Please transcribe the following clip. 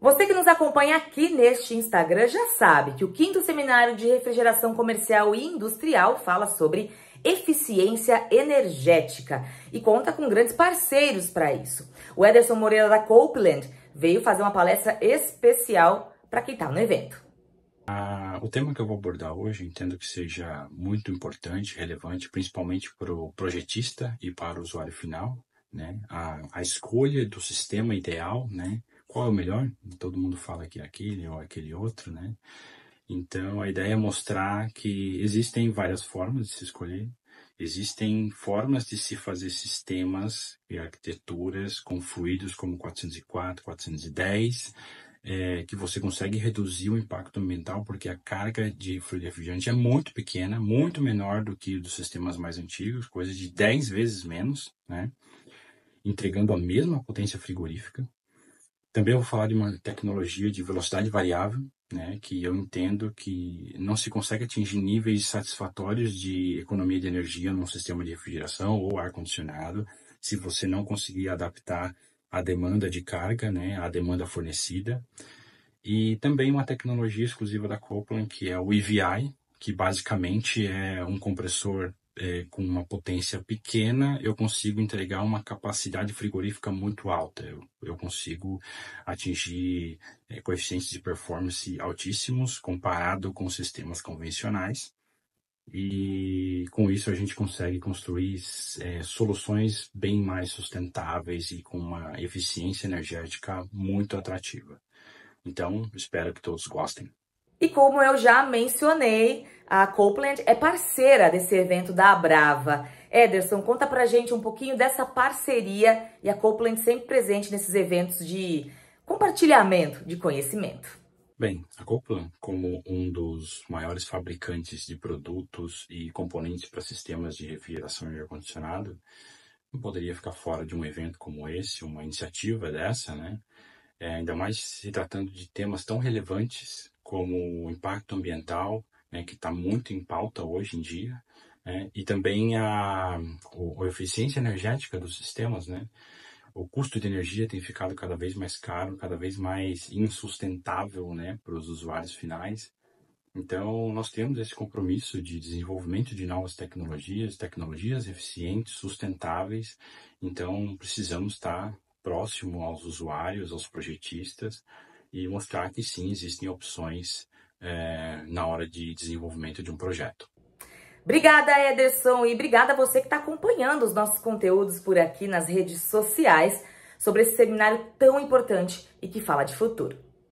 Você que nos acompanha aqui neste Instagram já sabe que o quinto seminário de refrigeração comercial e industrial fala sobre eficiência energética e conta com grandes parceiros para isso. O Ederson Moreira da Copeland veio fazer uma palestra especial para quem está no evento. Ah, o tema que eu vou abordar hoje entendo que seja muito importante, relevante, principalmente para o projetista e para o usuário final. Né? A, a escolha do sistema ideal, né? qual é o melhor. Todo mundo fala que é aquele ou aquele outro, né? Então a ideia é mostrar que existem várias formas de se escolher, existem formas de se fazer sistemas e arquiteturas com fluidos como 404, 410, é, que você consegue reduzir o impacto ambiental, porque a carga de fluido refrigerante é muito pequena, muito menor do que dos sistemas mais antigos, coisa de 10 vezes menos, né? entregando a mesma potência frigorífica. Também vou falar de uma tecnologia de velocidade variável, né, que eu entendo que não se consegue atingir níveis satisfatórios de economia de energia num sistema de refrigeração ou ar-condicionado se você não conseguir adaptar a demanda de carga, né, a demanda fornecida. E também uma tecnologia exclusiva da Copland, que é o EVI, que basicamente é um compressor é, com uma potência pequena, eu consigo entregar uma capacidade frigorífica muito alta. Eu, eu consigo atingir é, coeficientes de performance altíssimos comparado com sistemas convencionais. E com isso a gente consegue construir é, soluções bem mais sustentáveis e com uma eficiência energética muito atrativa. Então, espero que todos gostem. E como eu já mencionei, a Copeland é parceira desse evento da Brava. Ederson, conta pra gente um pouquinho dessa parceria e a Copeland sempre presente nesses eventos de compartilhamento de conhecimento. Bem, a Copeland, como um dos maiores fabricantes de produtos e componentes para sistemas de refrigeração e ar-condicionado, não poderia ficar fora de um evento como esse, uma iniciativa dessa, né? É, ainda mais se tratando de temas tão relevantes como o impacto ambiental, né, que está muito em pauta hoje em dia, né, e também a, a eficiência energética dos sistemas, né? o custo de energia tem ficado cada vez mais caro, cada vez mais insustentável né, para os usuários finais. Então, nós temos esse compromisso de desenvolvimento de novas tecnologias, tecnologias eficientes, sustentáveis. Então, precisamos estar próximo aos usuários, aos projetistas, e mostrar que sim, existem opções é, na hora de desenvolvimento de um projeto. Obrigada, Ederson, e obrigada a você que está acompanhando os nossos conteúdos por aqui nas redes sociais sobre esse seminário tão importante e que fala de futuro.